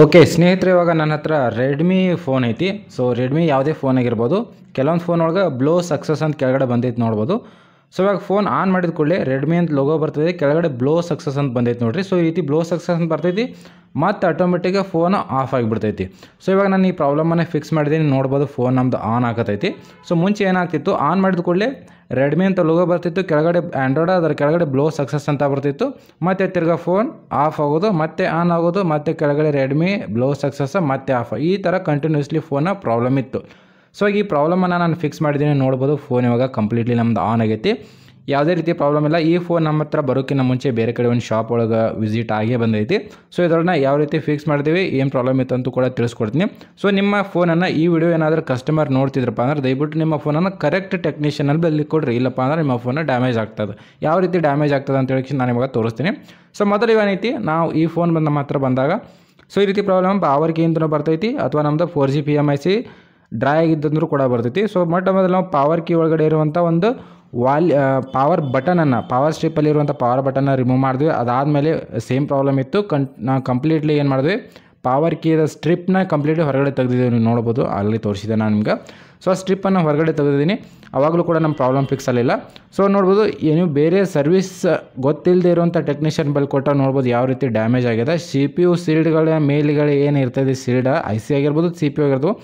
okay ಸ್ನೇಹಿತರೆ ಇವಾಗ ನನ್ನ ಹತ್ರ ರೆಡ್ಮಿ ಫೋನ್ ಐತಿ ಸೊ ರೆಡ್ಮಿ ಯಾವುದೇ ಫೋನ್ ಆಗಿರ್ಬೋದು ಕೆಲವೊಂದು ಫೋನ್ ಒಳಗೆ ಬ್ಲೋ ಸಕ್ಸಸ್ ಅಂತ ಕೆಳಗಡೆ ಬಂದೈತಿ ನೋಡ್ಬೋದು ಸೊ ಇವಾಗ ಫೋನ್ ಆನ್ ಮಾಡಿದ ಕೂಡಲೇ ರೆಡ್ಮಿ ಅಂತ ಲೋಗೋ ಬರ್ತದೆ ಕೆಳಗಡೆ ಬ್ಲೋ ಸಕ್ಸಸ್ ಅಂತ ಬಂದೈತೆ ನೋಡಿರಿ ಸೊ ಈ ರೀತಿ ಬ್ಲೋ ಸಕ್ಸಸ್ ಅಂತ ಬರ್ತೈತಿ ಮತ್ತು ಆಟೋಮೆಟಿಕ್ಕಾಗಿ ಫೋನ್ ಆಫ್ ಆಗಿಬಿಡ್ತೈತಿ ಸೊ ಇವಾಗ ನಾನು ಈ ಪ್ರಾಬ್ಲಮನ್ನು ಫಿಕ್ಸ್ ಮಾಡಿದ್ದೀನಿ ನೋಡ್ಬೋದು ಫೋನ್ ನಮ್ಮದು ಆನ್ ಆಗತೈತಿ ಸೊ ಮುಂಚೆ ಏನಾಗ್ತಿತ್ತು ಆನ್ ಮಾಡಿದ ಕೂಡಲೇ ರೆಡ್ಮಿ ಅಂತ ಲೋಗೋ ಬರ್ತಿತ್ತು ಕೆಳಗಡೆ ಆ್ಯಂಡ್ರಾಯ್ಡ್ ಅದರ ಕೆಳಗಡೆ ಬ್ಲೋ ಸಕ್ಸಸ್ ಅಂತ ಬರ್ತಿತ್ತು ಮತ್ತು ತಿರ್ಗಾ ಫೋನ್ ಆಫ್ ಆಗೋದು ಮತ್ತೆ ಆನ್ ಆಗೋದು ಮತ್ತು ಕೆಳಗಡೆ ರೆಡ್ಮಿ ಬ್ಲೋ ಸಕ್ಸಸ್ ಮತ್ತೆ ಆಫ್ ಈ ಥರ ಕಂಟಿನ್ಯೂಸ್ಲಿ ಫೋನ ಪ್ರಾಬ್ಲಮ್ ಇತ್ತು ಸೊ ಈ ಪ್ರಾಬ್ಲಮನ್ನು ನಾನು ಫಿಕ್ಸ್ ಮಾಡಿದ್ದೀನಿ ನೋಡ್ಬೋದು ಫೋನ್ ಇವಾಗ ಕಂಪ್ಲೀಟ್ಲಿ ನಮ್ಮದು ಆನ್ ಆಗೈತಿ ಯಾವುದೇ ರೀತಿ ಪ್ರಾಬ್ಲಮ್ ಇಲ್ಲ ಈ ಫೋನ್ ನಮ್ಮ ಹತ್ರ ಬರೋಕ್ಕಿಂತ ಮುಂಚೆ ಬೇರೆ ಕಡೆ ಒಂದು ಶಾಪ್ ಒಳಗೆ ವಿಸಿಟ್ ಆಗೇ ಬಂದೈತಿ ಸೊ ಇದರನ್ನ ಯಾವ ರೀತಿ ಫಿಕ್ಸ್ ಮಾಡ್ತೀವಿ ಏನು ಪ್ರಾಬ್ಲಮ್ ಇತ್ತು ಅಂತೂ ಕೂಡ ತಿಳಿಸ್ಕೊಡ್ತೀನಿ ಸೊ ನಿಮ್ಮ ಫೋನನ್ನು ಈ ವಿಡಿಯೋ ಏನಾದರೂ ಕಸ್ಟಮರ್ ನೋಡ್ತಿದ್ರಪ್ಪ ಅಂದ್ರೆ ದಯವಿಟ್ಟು ನಿಮ್ಮ ಫೋನನ್ನು ಕರೆಕ್ಟ್ ಟೆಕ್ನಿಷಿಯನಲ್ಲಿ ಬಲ್ಲಿ ಕೊಡ್ರಿ ಇಲ್ಲಪ್ಪ ಅಂದ್ರೆ ನಿಮ್ಮ ಫೋನ್ ಡ್ಯಾಮೇಜ್ ಆಗ್ತದೆ ಯಾವ ರೀತಿ ಡ್ಯಾಮೇಜ್ ಆಗ್ತದೆ ಅಂತ ಹೇಳಿ ನಾನು ಇವಾಗ ತೋರಿಸ್ತೀನಿ ಸೊ ಮೊದಲು ಏನೈತಿ ನಾವು ಈ ಫೋನ್ ಬಂದು ನಮ್ಮ ಹತ್ರ ಬಂದಾಗ ಸೊ ಈ ರೀತಿ ಪ್ರಾಬ್ಲಮ್ ಪಾವರ್ಕಿಯಿಂದನೂ ಬರ್ತೈತಿ ಅಥವಾ ನಮ್ಮದು four G P M I C dry ಆಗಿದ್ದಂದ್ರೂ ಕೂಡ ಬರ್ತೈತಿ ಸೊ ಮೊಟ್ಟ ಮೊದಲು ನಾವು ಪಾವರ್ ಕಿ ಒಳಗಡೆ ಇರುವಂಥ ಒಂದು ವಾಲ್ ಪವರ್ ಬಟನನ್ನು ಪವರ್ ಸ್ಟ್ರಿಪ್ಪಲ್ಲಿರುವಂಥ ಪವರ್ ಬಟನ್ನ ರಿಮೂವ್ ಮಾಡಿದ್ವಿ ಅದಾದಮೇಲೆ ಸೇಮ್ ಪ್ರಾಬ್ಲಮ್ ಇತ್ತು ಕಂ ಕಂಪ್ಲೀಟ್ಲಿ ಏನು ಮಾಡಿದ್ವಿ ಪವರ್ ಕೀದ ಸ್ಟ್ರಿಪ್ನ ಕಂಪ್ಲೀಟ್ಲಿ ಹೊರಗಡೆ ತೆಗ್ದಿದ್ದೆವು ನೀವು ನೋಡ್ಬೋದು ಅಲ್ಲಿ ತೋರಿಸಿದೆ ನಾನು ನಿಮ್ಗೆ ಸೊ ಆ ಸ್ಟ್ರಿಪ್ಪನ್ನು ಹೊರಗಡೆ ತೆಗೆದಿದ್ದೀನಿ ಆವಾಗಲೂ ಕೂಡ ನಮ್ಮ ಪ್ರಾಬ್ಲಮ್ ಫಿಕ್ಸ್ ಆಗಲಿಲ್ಲ ಸೊ ನೋಡ್ಬೋದು ಏನು ಬೇರೆ ಸರ್ವಿಸ್ ಗೊತ್ತಿಲ್ಲದೆ ಇರುವಂಥ ಟೆಕ್ನಿಷಿಯನ್ ಬಳಿ ಕೊಟ್ಟ ನೋಡ್ಬೋದು ಯಾವ ರೀತಿ ಡ್ಯಾಮೇಜ್ ಆಗಿದೆ ಸಿ ಪಿ ಯು ಸೀಲ್ಡ್ಗಳ ಮೇಲ್ಗಳು ಏನು ಇರ್ತದೆ ಸೀಲ್ಡ್ ಐ ಸಿ ಆಗಿರ್ಬೋದು ಸಿ ಪಿ ಆಗಿರ್ಬೋದು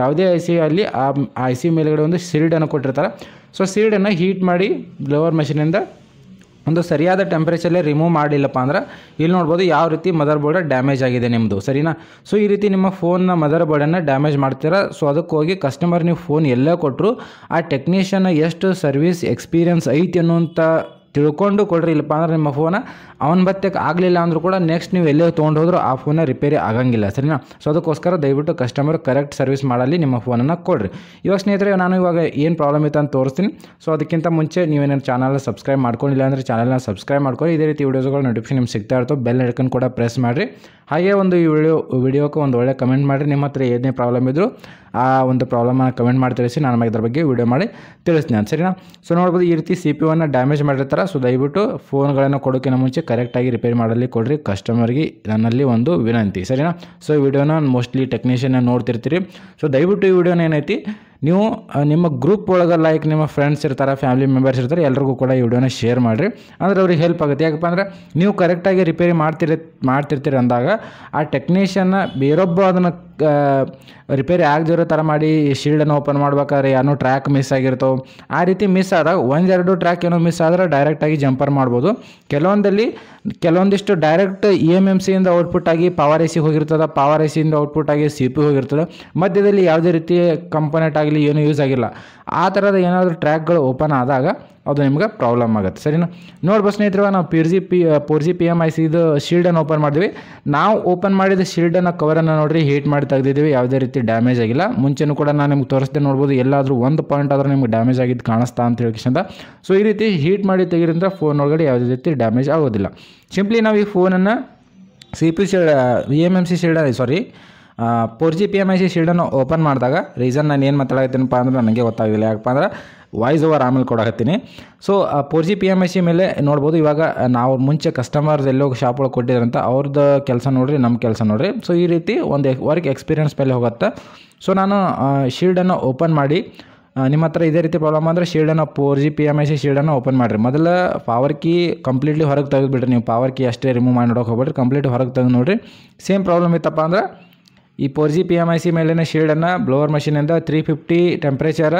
ಯಾವುದೇ ಐ ಸಿ ಅಲ್ಲಿ ಆ ಐ ಸಿ ಮೇಲ್ಗಡೆ ಒಂದು ಸೀಲ್ಡನ್ನು ಕೊಟ್ಟಿರ್ತಾರೆ ಸೊ ಸೀಲ್ಡನ್ನು ಹೀಟ್ ಮಾಡಿ ಲೋವರ್ ಮೆಷಿನಿಂದ ಒಂದು ಸರಿಯಾದ ಟೆಂಪ್ರೇಚರಲ್ಲೇ ರಿಮೂವ್ ಮಾಡಿಲ್ಲಪ್ಪ ಅಂದ್ರೆ ಇಲ್ಲಿ ನೋಡ್ಬೋದು ಯಾವ ರೀತಿ ಮದರ್ ಬೋರ್ಡ್ ಡ್ಯಾಮೇಜ್ ಆಗಿದೆ ನಿಮ್ಮದು ಸರಿನಾ ಸೊ ಈ ರೀತಿ ನಿಮ್ಮ ಫೋನ್ನ ಮದರ್ ಬೋರ್ಡನ್ನು ಡ್ಯಾಮೇಜ್ ಮಾಡ್ತೀರಾ ಸೊ ಅದಕ್ಕೆ ಹೋಗಿ ಕಸ್ಟಮರ್ ನೀವು ಫೋನ್ ಎಲ್ಲೇ ಕೊಟ್ಟರು ಆ ಟೆಕ್ನಿಷಿಯನ್ ಎಷ್ಟು ಸರ್ವಿಸ್ ಎಕ್ಸ್ಪೀರಿಯನ್ಸ್ ಐತಿ ಅನ್ನುವಂಥ ತಿಳ್ಕೊಂಡು ಕೊಡ್ರಿ ಇಲ್ಲಪ್ಪ ಅಂದ್ರೆ ನಿಮ್ಮ ಫೋನ ಅವನ ಭತ್ತಕ್ಕೆ ಆಗಲಿಲ್ಲ ಅಂದರೂ ಕೂಡ ನೆಕ್ಸ್ಟ್ ನೀವು ಎಲ್ಲೇ ತೊಗೊಂಡು ಹೋದ್ರೂ ಆ ಫೋನ ರಿಪೇರಿ ಆಗಂಗಿಲ್ಲ ಸರಿನಾ ಸೊ ಅದಕ್ಕೋಸ್ಕರ ದಯವಿಟ್ಟು ಕಸ್ಟಮರ್ ಕರೆಕ್ಟ್ ಸರ್ವಿಸ್ ಮಾಡಲಿ ನಿಮ್ಮ ಫೋನನ್ನು ಕೊಡ್ರಿ ಇವಾಗ ಸ್ನೇಹಿತರೆ ನಾನು ಇವಾಗ ಏನು ಪ್ರಾಬ್ಲಮ್ ಇತ್ತು ಅಂತ ತೋರಿಸ್ತೀನಿ ಸೊ ಅದಕ್ಕಿಂತ ಮುಂಚೆ ನೀವೇನಾದ್ರು ಚಾನಲ್ನ ಸಬ್ಸ್ಕ್ರೈಬ್ ಮಾಡ್ಕೊಂಡಿಲ್ಲ ಅಂದರೆ ಚಾನಲ್ನ ಸಬ್ಸ್ಕ್ರೈಬ್ ಮಾಡ್ಕೊಳ್ಳಿ ಇದೇ ರೀತಿ ವೀಡಿಯೋಸ್ಗಳು ನೋಟಿಫಿಕೇಶನ್ ನಿಮ್ಗೆ ಸಿಗ್ತಾ ಇರ್ತೋ ಬೆಲ್ ಹಿಡ್ಕೊಂಡು ಕೂಡ ಪ್ರೆಸ್ ಮಾಡಿರಿ ಹಾಗೆ ಒಂದು ಈ ವಿಡಿಯೋ ವಿಡಿಯೋಕ್ಕೆ ಒಂದು ಒಳ್ಳೆ ಕಮೆಂಟ್ ಮಾಡಿ ನಿಮ್ಮ ಹತ್ರ ಏನೇ ಪ್ರಾಬ್ಲಮ್ ಇದ್ದರೂ ಆ ಒಂದು ಪ್ರಾಬ್ಲಮನ್ನು ಕಮೆಂಟ್ ಮಾಡಿ ತಿಳಿಸಿ ನಾನು ಇದ್ರ ಬಗ್ಗೆ ವಿಡಿಯೋ ಮಾಡಿ ತಿಳಿಸ್ತೀನಿ ಅಂತ ಸರಿನಾ ಸೊ ನೋಡ್ಬೋದು ಈ ರೀತಿ ಸಿ ಪಿ ಒನ್ನ ಡ್ಯಾಮೇಜ್ ಮಾಡಿರ್ತಾರೆ ಸೊ ದಯವಿಟ್ಟು ಫೋನ್ಗಳನ್ನು ಕೊಡೋಕ್ಕಿಂತ ಮುಂಚೆ ಕರೆಕ್ಟಾಗಿ ರಿಪೇರ್ ಮಾಡಲಿ ಕೊಡ್ರಿ ಕಸ್ಟಮರ್ಗೆ ನನ್ನಲ್ಲಿ ಒಂದು ವಿನಂತಿ ಸರಿನಾ ಸೊ ಈ ವಿಡಿಯೋನ ಮೋಸ್ಟ್ಲಿ ಟೆಕ್ನಿಷಿಯನ್ನ ನೋಡ್ತಿರ್ತೀರಿ ಸೊ ದಯವಿಟ್ಟು ಈ ವಿಡಿಯೋನ ಏನೈತಿ ನೀವು ನಿಮ್ಮ ಗ್ರೂಪ್ ಒಳಗೆ ಲೈಕ್ ನಿಮ್ಮ ಫ್ರೆಂಡ್ಸ್ ಇರ್ತಾರೆ ಫ್ಯಾಮಿಲಿ ಮೆಂಬರ್ಸ್ ಇರ್ತಾರೆ ಎಲ್ರಿಗೂ ಕೂಡ ಈ ವಿಡಿಯೋನ ಶೇರ್ ಮಾಡಿರಿ ಅಂದರೆ ಅವ್ರಿಗೆ ಹೆಲ್ಪ್ ಆಗುತ್ತೆ ಯಾಕಪ್ಪ ಅಂದರೆ ನೀವು ಕರೆಕ್ಟಾಗಿ ರಿಪೇರಿ ಮಾಡ್ತಿರ ಮಾಡ್ತಿರ್ತೀರಿ ಅಂದಾಗ ಆ ಟೆಕ್ನಿಷಿಯನ್ನ ಬೇರೊಬ್ಬ ಅದನ್ನು ರಿಪೇರಿ ಆಗದಿರೋ ಥರ ಮಾಡಿ ಶೀಲ್ಡನ್ನು ಓಪನ್ ಮಾಡ್ಬೇಕಾದ್ರೆ ಏನೋ ಟ್ರ್ಯಾಕ್ ಮಿಸ್ ಆಗಿರ್ತವೆ ಆ ರೀತಿ ಮಿಸ್ ಆದಾಗ ಒಂದೆರಡು ಟ್ರ್ಯಾಕ್ ಏನೋ ಮಿಸ್ ಆದರೆ ಡೈರೆಕ್ಟಾಗಿ ಜಂಪರ್ ಮಾಡ್ಬೋದು ಕೆಲವೊಂದಲ್ಲಿ ಕೆಲವೊಂದಿಷ್ಟು ಡೈರೆಕ್ಟ್ ಇ ಎಮ್ ಎಮ್ ಸಿಯಿಂದ ಔಟ್ಪುಟ್ ಆಗಿ ಪವರ್ ಎ ಸಿ ಹೋಗಿರ್ತದೆ ಪವರ್ ಎ ಸಿಯಿಂದ ಔಟ್ಪುಟ್ ಆಗಿ ಸಿ ಪಿ ಹೋಗಿರ್ತದೆ ಮಧ್ಯದಲ್ಲಿ ಯಾವುದೇ ರೀತಿ ಕಂಪೋನೆಂಟ್ ಆಗಲಿ ಏನೂ ಯೂಸ್ ಆಗಿಲ್ಲ ಆ ಥರದ ಏನಾದರೂ ಟ್ರ್ಯಾಕ್ಗಳು ಓಪನ್ ಆದಾಗ ಅದು ನಿಮ್ಗೆ ಪ್ರಾಬ್ಲಮ್ ಆಗುತ್ತೆ ಸರಿನಾ ನೋಡ್ಬೋದು ಸ್ನೇಹಿತರೆ ನಾವು four G P four G P M I ಸಿದು ಶೀಲ್ಡನ್ನು ಓಪನ್ ಮಾಡಿದ್ವಿ ನಾವು ಓಪನ್ ಮಾಡಿದ ಶೀಲ್ಡನ್ನು ಕವರನ್ನು ನೋಡಿರಿ ಹೀಟ್ ಮಾಡಿ ತೆಗೆದಿದ್ದೀವಿ ಯಾವುದೇ ರೀತಿ ಡ್ಯಾಮೇಜ್ ಆಗಿಲ್ಲ ಮುಂಚೆನೂ ಕೂಡ ನಾನು ನಿಮ್ಗೆ ತೋರಿಸ್ದೆ ನೋಡ್ಬೋದು ಎಲ್ಲಾದರೂ ಒಂದು ಪಾಯಿಂಟ್ ಆದರೂ ನಿಮ್ಗೆ ಡ್ಯಾಮೇಜ್ ಆಗಿದ್ದು ಕಾಣಿಸ್ತಾ ಅಂತ ಹೇಳ್ಕಿಂದ ಸೊ ಈ ರೀತಿ ಹೀಟ್ ಮಾಡಿ ತೆಗಿರಿಂದ ಫೋನ್ ಒಳಗಡೆ ಯಾವುದೇ ರೀತಿ ಡ್ಯಾಮೇಜ್ ಆಗೋದಿಲ್ಲ ಸಿಂಪ್ಲಿ ನಾವು ಈ ಫೋನನ್ನು C P shield V M M C shield sorry four G P M I C ಶೀಲ್ಡನ್ನು ಓಪನ್ ಮಾಡಿದಾಗ ರೀಸನ್ ನಾನು ಏನು ಮಾತಾಡತ್ತೇನಪ್ಪ ಅಂದ್ರೆ ನನಗೆ ಗೊತ್ತಾಗಲಿಲ್ಲ ಯಾಕಪ್ಪ ಅಂದ್ರೆ ವಾಯ್ಸ್ ಓವರ್ ಆಮೇಲೆ ಕೊಡಕತ್ತೀನಿ so four G P M I C ಮೇಲೆ ನೋಡ್ಬೋದು ಇವಾಗ ನಾವು ಮುಂಚೆ ಕಸ್ಟಮರ್ಸ್ ಎಲ್ಲೋ ಶಾಪ್ ಒಳಗೆ ಕೊಟ್ಟಿದ್ರಂತ ಅವ್ರದ್ದು ಕೆಲಸ ನೋಡಿರಿ ನಮ್ಮ ಕೆಲಸ ನೋಡಿರಿ ಸೊ ಈ ರೀತಿ ಒಂದು ವರ್ಕ್ ಎಕ್ಸ್ಪೀರಿಯೆನ್ಸ್ ಮೇಲೆ ಹೋಗುತ್ತೆ ಸೊ ನಾನು ಶೀಲ್ಡನ್ನು ಓಪನ್ ಮಾಡಿ ನಿಮ್ಮ ಹತ್ರ ಇದೇ ರೀತಿ ಪ್ರಾಬ್ಲಮ್ ಅಂದರೆ ಶೀಲ್ಡನ್ನು four G P M I C ಶೀಲ್ಡನ್ನು ಓಪನ್ ಮಾಡಿರಿ ಮೊದಲ ಪವರ್ ಕೀ ಕಂಪ್ಲೀಟ್ಲಿ ಹೊರಗೆ ತೆಗೆದುಬಿಡ್ರಿ ನೀವು ಪವರ್ ಕೀ ಅಷ್ಟೇ ರಿಮೂವ್ ಮಾಡಿ ನೋಡೋಕೆ ಹೋಗ್ಬಿಡ್ರಿ ಕಂಪ್ಲೀಟ್ ಹೊರಗೆ ತೆಗೆದು ನೋಡಿರಿ ಸೇಮ್ ಪ್ರಾಬ್ಲಮ್ ಇತ್ತಪ್ಪ ಅಂದ್ರೆ ಈ four G P M I C ಮೇಲಿನ ಶೀಲ್ಡನ್ನು ಬ್ಲೋವರ್ ಮಷಿನಿಂದ three fifty temperature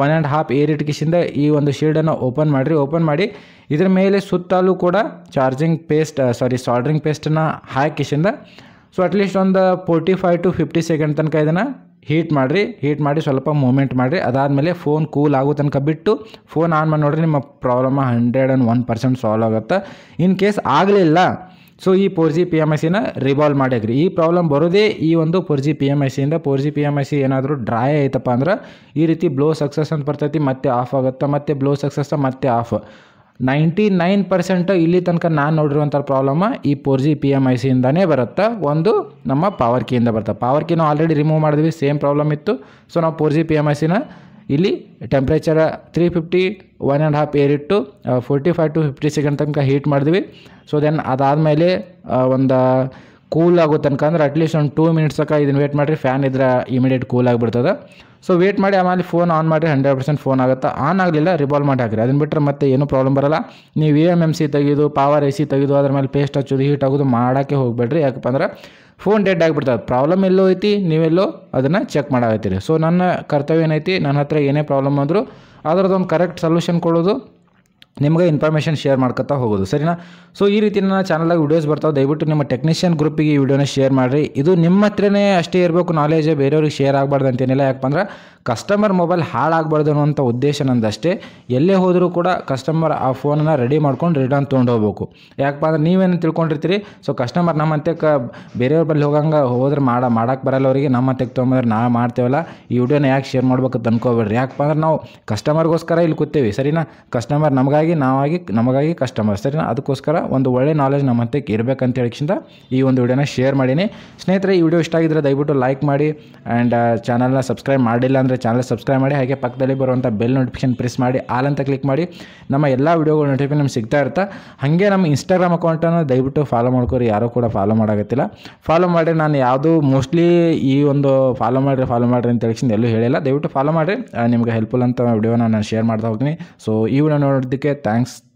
one and half air ಇಟ್ಕಿಸಿಂದ ಈ ಒಂದು ಶೀಲ್ಡನ್ನು ಓಪನ್ ಮಾಡಿರಿ ಓಪನ್ ಮಾಡಿ ಇದರ ಮೇಲೆ ಸುತ್ತಲೂ ಕೂಡ ಚಾರ್ಜಿಂಗ್ ಪೇಸ್ಟ್ ಸಾರಿ ಸಾಲ್ಡ್ರಿಂಗ್ ಪೇಸ್ಟನ್ನು ಹಾಕಿಸಿಂದ ಸೊ ಅಟ್ಲೀಸ್ಟ್ ಒಂದು forty five to fifty second ತನಕ ಇದನ್ನು ಹೀಟ್ ಮಾಡಿರಿ ಹೀಟ್ ಮಾಡಿ ಸ್ವಲ್ಪ ಮೂಮೆಂಟ್ ಮಾಡಿರಿ ಅದಾದಮೇಲೆ ಫೋನ್ ಕೂಲ್ ಆಗೋ ತನಕ ಬಿಟ್ಟು ಫೋನ್ ಆನ್ ಮಾಡಿ ನೋಡ್ರಿ ನಿಮ್ಮ problem hundred and one percent solve ಆಗುತ್ತೆ ಇನ್ ಕೇಸ್ ಆಗಲಿಲ್ಲ ಸೊ ಈ four G P M I ಸಿನ ರಿವಾಲ್ವ್ ಮಾಡ್ಯಾಗ್ರಿ ಈ ಪ್ರಾಬ್ಲಮ್ ಬರೋದೇ ಈ ಒಂದು four G P M I ಸಿಯಿಂದ four G P M I C ಏನಾದರೂ ಡ್ರೈ ಆಯ್ತಪ್ಪ ಅಂದ್ರೆ ಈ ರೀತಿ ಬ್ಲೋ ಸಕ್ಸಸ್ ಅಂತ ಬರ್ತೈತಿ ಮತ್ತೆ ಆಫ್ ಆಗುತ್ತೆ ಮತ್ತೆ ಬ್ಲೋ ಸಕ್ಸಸ್ ಮತ್ತೆ ಆಫ್ ನೈಂಟಿ ನೈನ್ ಪರ್ಸೆಂಟ್ ಇಲ್ಲಿ ತನಕ ನಾನು ನೋಡಿರುವಂಥ ಪ್ರಾಬ್ಲಮ್ ಈ four G P M I ಸಿಯಿಂದನೇ ಬರುತ್ತೆ ಒಂದು ನಮ್ಮ ಪವರ್ ಕೀಯಿಂದ ಬರುತ್ತೆ ಪವರ್ ಕೀ ಆಲ್ರೆಡಿ ರಿಮೂವ್ ಮಾಡಿದ್ವಿ ಸೇಮ್ ಪ್ರಾಬ್ಲಮ್ ಇತ್ತು ಸೊ ನಾವು four G P M I ಸಿನ ಇಲ್ಲಿ temperature three fifty one and half air ಇಟ್ಟು forty five to fifty second ತನಕ ಹೀಟ್ ಮಾಡಿದ್ವಿ ಸೊ ದೆನ್ ಅದಾದಮೇಲೆ uh, ಒಂದು ಕೂಲ್ ಆಗೋ ತನಕ ಅಂದ್ರೆ ಅಟ್ಲೀಸ್ಟ್ ಒಂದು ಟೂ ಮಿನಿಟ್ಸ್ ತನಕ ಇದನ್ನು ವೇಟ್ ಮಾಡಿರಿ ಫ್ಯಾನ್ ಇದ್ರೆ ಇಮಿಡಿಯೇಟ್ ಕೂಲ್ ಆಗಿಬಿಡ್ತದೆ ಸೊ ವೇಟ್ ಮಾಡಿ ಆಮೇಲೆ ಫೋನ್ ಆನ್ ಮಾಡಿ ಹಂಡ್ರೆಡ್ ಪರ್ಸೆಂಟ್ ಫೋನ್ ಆಗುತ್ತೆ ಆನ್ ಆಗಲಿಲ್ಲ ರಿವಾಲ್ವ್ ಮಾಡಿ ಹಾಕಿರಿ ಅದನ್ನು ಬಿಟ್ಟರೆ ಮತ್ತೆ ಏನೂ ಪ್ರಾಬ್ಲಮ್ ಬರಲ್ಲ ನೀವು ಎ ಎಮ್ ಎಮ್ ಸಿ ತೆಗೆದು ಪವರ್ ಎ ಸಿ ತೆಗೆದು ಅದ್ರ ಮೇಲೆ ಪೇಸ್ಟ್ ಹಚ್ಚೋದು ಹೀಟ್ ಆಗೋದು ಮಾಡೋಕ್ಕೆ ಹೋಗಬೇಡ್ರಿ ಯಾಕಪ್ಪ ಅಂದ್ರೆ ಫೋನ್ ಡೆಡ್ ಆಗಿಬಿಡ್ತದೆ ಪ್ರಾಬ್ಲಮ್ ಎಲ್ಲೋ ಐತಿ ನೀವೆಲ್ಲೋ ಅದನ್ನು ಚೆಕ್ ಮಾಡಾಕತ್ತೀರಿ ಸೊ ನನ್ನ ಕರ್ತವ್ಯ ಏನೈತಿ ನನ್ನ ಹತ್ರ ಏನೇ ಪ್ರಾಬ್ಲಮ್ ಆದರೂ ಅದರದ್ದೊಂದು ಕರೆಕ್ಟ್ ಸೊಲ್ಯೂಷನ್ ಕೊಡೋದು ನಿಮಗೆ ಇನ್ಫಾರ್ಮೇಷನ್ ಶೇರ್ ಮಾಡ್ಕೊತಾ ಹೋಗೋದು ಸರಿನಾ ಸೊ ಈ ರೀತಿ ನನ್ನ ಚಾನಲಾಗ ವೀಡಿಯೋಸ್ ಬರ್ತಾವೆ ದಯವಿಟ್ಟು ನಿಮ್ಮ ಟೆಕ್ನಿಷಿಯನ್ ಗ್ರೂಪಿಗೆ ಈ ವಿಡಿಯೋನ ಶೇರ್ ಮಾಡಿರಿ ಇದು ನಿಮ್ಮ ಹತ್ರನೇ ಅಷ್ಟೇ ಇರಬೇಕು ನಾಲೇಜ್ ಬೇರೆಯವ್ರಿಗೆ ಶೇರ್ ಆಗಬಾರ್ದು ಅಂತೇನಿಲ್ಲ ಯಾಕಂದ್ರೆ ಕಸ್ಟಮರ್ ಮೊಬೈಲ್ ಹಾಳಾಗಬಾರ್ದು ಅನ್ನೋಂಥ ಉದ್ದೇಶ ನಂದಷ್ಟೇ ಎಲ್ಲೇ ಹೋದರೂ ಕೂಡ ಕಸ್ಟಮರ್ ಆ ಫೋನನ್ನು ರೆಡಿ ಮಾಡ್ಕೊಂಡು ರಿಟರ್ನ್ ತೊಗೊಂಡು ಹೋಗ್ಬೇಕು ಯಾಕಪ್ಪ ಅಂದ್ರೆ ನೀವೇನು ತಿಳ್ಕೊಂಡಿರ್ತೀರಿ ಸೊ ಕಸ್ಟಮರ್ ನಮ್ಮ ಕ ಬೇರೆಯವ್ರ ಬಳಿ ಹೋಗಂಗೆ ಹೋದ್ರೆ ಮಾಡ ಮಾಡಕ್ಕೆ ಬರಲ್ಲ ಅವರಿಗೆ ನಮ್ಮ ತೆಗೆ ತೊಗೊಂಬಂದ್ರೆ ನಾ ಮಾಡ್ತೇವಲ್ಲ ಈ ವಿಡಿಯೋನ ಯಾಕೆ ಶೇರ್ ಮಾಡ್ಬೇಕು ಅನ್ಕೋಬೇಡ್ರಿ ಯಾಕಪ್ಪ ಅಂದ್ರೆ ನಾವು ಕಸ್ಟಮರ್ಗೋಸ್ಕರ ಇಲ್ಲಿ ಕೂತೇವೆ ಸರಿನಾ ಕಸ್ಟಮರ್ ನಮ್ಗೆ ನಾವಾಗಿ ನಾವಾಗಿ ನಮಗಾಗಿ ಕಸ್ಟಮರ್ ಸರಿನಾ ಅದಕ್ಕೋಸ್ಕರ ಒಂದು ಒಳ್ಳೆ ನಾಲೆಜ್ ನಮ್ಮ ಇರಬೇಕು ಇರಬೇಕಂತ ಹೇಳಿಕ್ಕಿಂತ ಈ ಒಂದು ವಿಡಿಯೋನ ಶೇರ್ ಮಾಡೀನಿ ಸ್ನೇಹಿತರೆ ಈ ವಿಡಿಯೋ ಇಷ್ಟ ಆಗಿದ್ರೆ ದಯವಿಟ್ಟು ಲೈಕ್ ಮಾಡಿ ಆ್ಯಂಡ್ ಚಾನಲ್ನ ಸಬ್ಸ್ಕ್ರೈಬ್ ಮಾಡಿಲ್ಲ ಅಂದರೆ ಚಾನಲ್ ಸಬ್ಸ್ಕ್ರೈಬ್ ಮಾಡಿ ಹಾಗೆ ಪಕ್ಕದಲ್ಲಿ ಬರುವಂಥ ಬೆಲ್ ನೋಟಿಫಿಕೇಶನ್ ಪ್ರೆಸ್ ಮಾಡಿ ಆಲ್ ಅಂತ ಕ್ಲಿಕ್ ಮಾಡಿ ನಮ್ಮ ಎಲ್ಲ ವಿಡಿಯೋಗಳು ನೋಟಿಫಿಕೇಶನ್ ನಮ್ಗೆ ಸಿಗ್ತಾ ಇರುತ್ತೆ ಹಾಗೆ ನಮ್ಮ ಇನ್ಸ್ಟಾಗ್ರಾಮ್ ಅಕೌಂಟನ್ನು ದಯವಿಟ್ಟು ಫಾಲೋ ಮಾಡ್ಕೋರಿ ಯಾರೂ ಕೂಡ ಫಾಲೋ ಮಾಡೋಕ್ಕಾಗತ್ತಿಲ್ಲ ಫಾಲೋ ಮಾಡಿ ನಾನು ಯಾವುದು ಮೋಸ್ಟ್ಲಿ ಈ ಒಂದು ಫಾಲೋ ಮಾಡಿರಿ ಫಾಲೋ ಮಾಡಿರಿ ಅಂತ ಹೇಳಿಸಿಂದ ಎಲ್ಲೂ ಹೇಳಿಲ್ಲ ದಯವಿಟ್ಟು ಫಾಲೋ ಮಾಡಿರಿ ನಿಮ್ಗೆ ಹೆಲ್ಪ್ಫುಲ್ ಅಂತ ವಿಡಿಯೋನ ನಾನು ಶೇರ್ ಮಾಡ್ತಾ ಹೋಗ್ತೀನಿ ಸೊ ಈ ವಿಡಿಯೋ ನೋಡೋದಕ್ಕೆ thanks